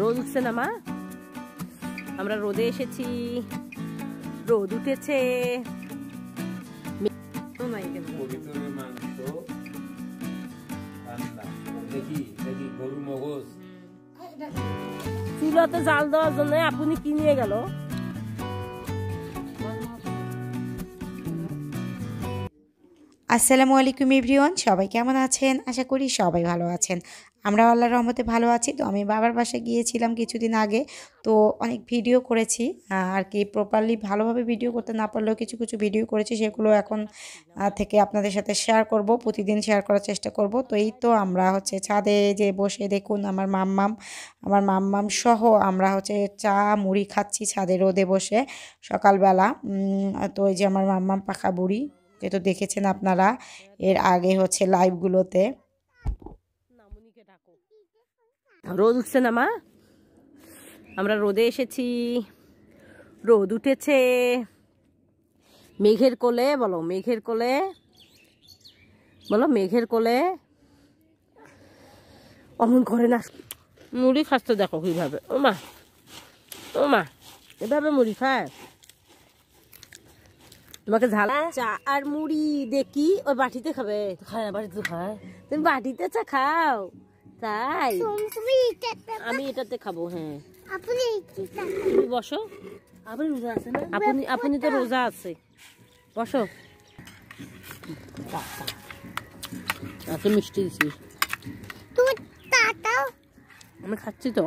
রোদ উঠছে না মা আমরা রোদে এসেছি রোদ উঠেছে চুলাতে জাল দেওয়ার জন্য আপনি কি নিয়ে গেল আসসালামু আলাইকুম এভরিওয়ান সবাই কেমন আছেন আশা করি সবাই ভালো আছেন আমরা আল্লাহর রহমতে ভালো আছি তো আমি বাবার বাসায় গিয়েছিলাম কিছুদিন আগে তো অনেক ভিডিও করেছি আর কি প্রপারলি ভালোভাবে ভিডিও করতে না পারলেও কিছু কিছু ভিডিও করেছি সেগুলো এখন থেকে আপনাদের সাথে শেয়ার করব প্রতিদিন শেয়ার করার চেষ্টা করব তো এই তো আমরা হচ্ছে ছাদে যে বসে দেখুন আমার মাম্মাম আমার মাম্মাম সহ আমরা হচ্ছে চা মুড়ি খাচ্ছি ছাদে রোদে বসে সকালবেলা তো এই যে আমার মাম্মাম পাখা বুড়ি কে তো দেখেছেন আপনারা এর আগে হচ্ছে লাইভগুলোতে রোদ উঠছে না মা আমরা রোদে এসেছি রোদ উঠেছে মেঘের কোলে বলো মেঘের কোলে বলো মেঘের কোলে অমন করে না মুড়ি খাচ্ছে দেখো কিভাবে ও মা ও মা এভাবে মুড়ি খায় তোমাকে ঝালা হ্যাঁ, চা আর মুড়ি দেখি ওই বাটিতে খাবে খায় না বাটিতে খায় তুমি বাটিতে চা খাও তাই আমি এটাতে খাবো হ্যাঁ বসো আপনি রোজা আছে না আপনি আপনি তো রোজা আছে বসো আচ্ছা মিষ্টি দিছি তুমি আমি খাচ্ছি তো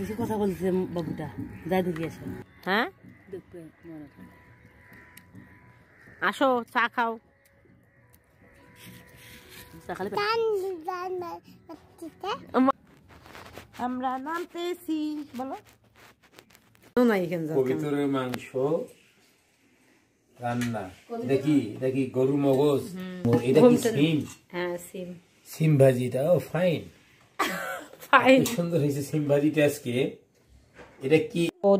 দেশে কথা বলছে বাবুটা দেখি হ্যাঁ আসো চা খাও আমরা নামতেছি বলো মাংস রান্না দেখি দেখি গরু মগজ এটা কি সিম হ্যাঁ সিম সিম ভাজিটা ও ফাইন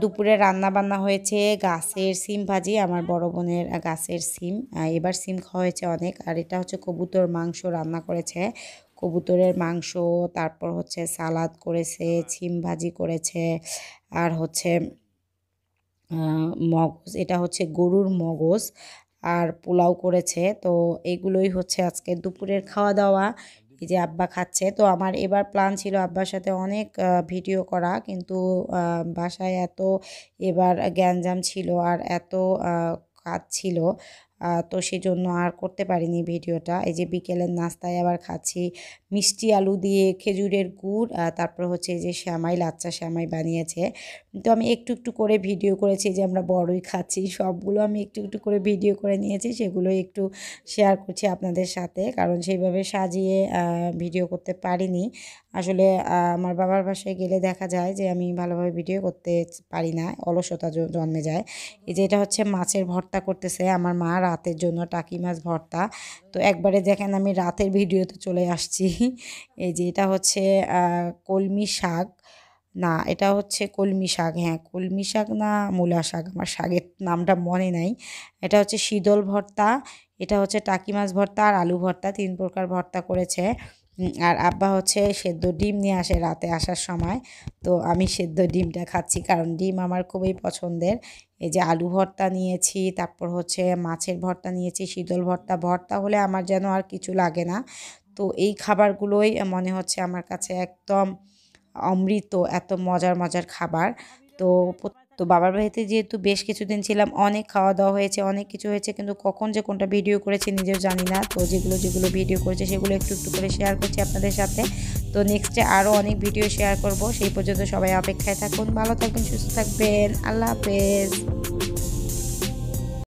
দুপুরে রান্না বান্না হয়েছে গাছের সিম ভাজি আমার বড় বোনের গাছের সিম এবার সিম খাওয়া হয়েছে অনেক আর এটা হচ্ছে কবুতর মাংস রান্না করেছে কবুতরের মাংস তারপর হচ্ছে সালাদ করেছে সিম ভাজি করেছে আর হচ্ছে মগজ এটা হচ্ছে গরুর মগজ আর পোলাও করেছে তো এগুলোই হচ্ছে আজকে দুপুরের খাওয়া দাওয়া এই যে আব্বা খাচ্ছে তো আমার এবার প্ল্যান ছিল আব্বার সাথে অনেক ভিডিও করা কিন্তু বাসায় এত এবার গ্যাঞ্জাম ছিল আর এত কাজ ছিল তো সেজন্য আর করতে পারিনি ভিডিওটা এই যে বিকেলের নাস্তায় আবার খাচ্ছি মিষ্টি আলু দিয়ে খেজুরের গুড় তারপর হচ্ছে এই যে শ্যামাই লাচ্চা শ্যামাই বানিয়েছে তো আমি একটু একটু করে ভিডিও করেছি যে আমরা বড়ই খাচ্ছি সবগুলো আমি একটু একটু করে ভিডিও করে নিয়েছি সেগুলো একটু শেয়ার করছি আপনাদের সাথে কারণ সেইভাবে সাজিয়ে ভিডিও করতে পারিনি আসলে আমার বাবার বাসায় গেলে দেখা যায় যে আমি ভালোভাবে ভিডিও করতে পারি না অলসতা জন্মে যায় এই যে এটা হচ্ছে মাছের ভর্তা করতেছে আমার মা রাতের জন্য টাকি মাছ ভর্তা তো একবারে দেখেন আমি রাতের ভিডিওতে চলে আসছি এই যে এটা হচ্ছে কলমি শাক না এটা হচ্ছে কলমি শাক হ্যাঁ কলমি শাক না মূলা শাক আমার শাকের নামটা মনে নাই এটা হচ্ছে শীতল ভর্তা এটা হচ্ছে টাকি মাছ ভর্তা আর আলু ভর্তা তিন প্রকার ভর্তা করেছে আর আব্বা হচ্ছে সেদ্ধ ডিম নিয়ে আসে রাতে আসার সময় তো আমি সেদ্ধ ডিমটা খাচ্ছি কারণ ডিম আমার খুবই পছন্দের এই যে আলু ভর্তা নিয়েছি তারপর হচ্ছে মাছের ভর্তা নিয়েছি শীতল ভর্তা ভর্তা হলে আমার যেন আর কিছু লাগে না তো এই খাবারগুলোই মনে হচ্ছে আমার কাছে একদম অমৃত এত মজার মজার খাবার তো তো বাবার বাড়িতে যেহেতু বেশ কিছুদিন ছিলাম অনেক খাওয়া দাওয়া হয়েছে অনেক কিছু হয়েছে কিন্তু কখন যে কোনটা ভিডিও করেছি নিজেও জানি না তো যেগুলো যেগুলো ভিডিও করেছে সেগুলো একটু একটু করে শেয়ার করছি আপনাদের সাথে তো নেক্সটে আরও অনেক ভিডিও শেয়ার করব সেই পর্যন্ত সবাই অপেক্ষায় থাকুন ভালো থাকবেন সুস্থ থাকবেন আল্লাহ হাফেজ